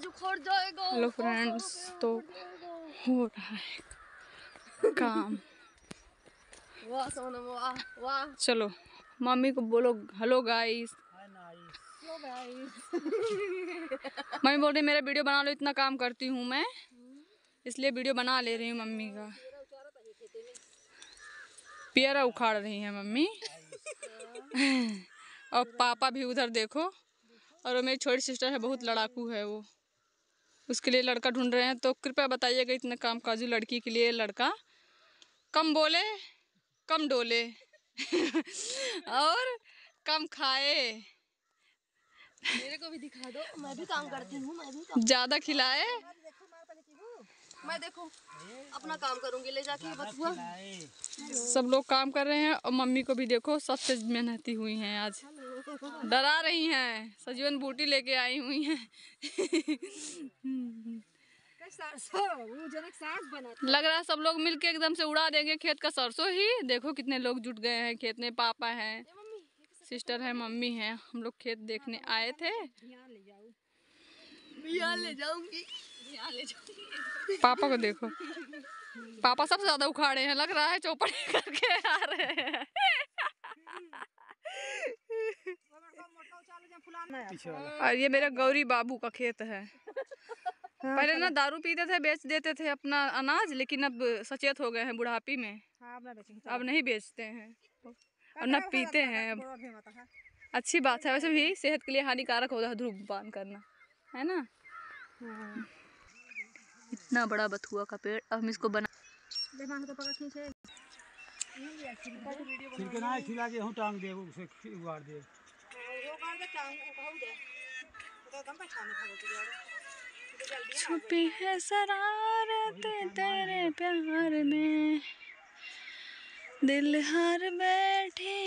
Hello friends तो हो रहा है काम चलो मम्मी को बोलो हेलो गाइस मम्मी बोल रही मेरा वीडियो बना लो इतना काम करती हूँ मैं इसलिए वीडियो बना ले रही हूँ मम्मी का पियरा उखाड़ रही है मम्मी और पापा भी उधर देखो और मेरी छोटी सिस्टर है बहुत लड़ाकू है वो उसके लिए लड़का ढूंढ रहे हैं तो कृपया बताइएगा इतना काम काजू लड़की के लिए लड़का कम बोले कम डोले और कम खाए मेरे को भी दिखा दो मैं भी काम करती हूँ ज़्यादा खिलाए मैं देखो अपना काम करूँगी ले जाके सब लोग काम कर रहे हैं और मम्मी को भी देखो सबसे मेहनती हुई हैं आज डरा रही हैं सजीवन बूटी लेके आई हुई हैं सरसों लग रहा है सब लोग मिलके एकदम से उड़ा देंगे खेत का सरसों ही देखो कितने लोग जुट गए हैं खेत में पापा हैं सिस्टर है मम्मी है हम लोग खेत देखने हाँ, आए थे हाँ, ले ले पापा को देखो पापा सबसे ज्यादा उखाड़े हैं लग रहा है चौपड़ी करके आ रहे हैं और ये मेरा गौरी बाबू का खेत है हाँ, पहले ना दारू पीते थे बेच देते थे अपना अनाज लेकिन अब सचेत हो गए हैं बुढ़ापी में हाँ, अब नहीं बेचते हैं और तो न पीते हैं अब तो, हाँ। अच्छी बात है वैसे भी सेहत के लिए हानिकारक होता है धूमपान करना है ना हाँ। इतना बड़ा बथुआ का पेड़ अब हम इसको बना तो टांग छुपी है शरारत तेरे प्यार में दिल हार बैठी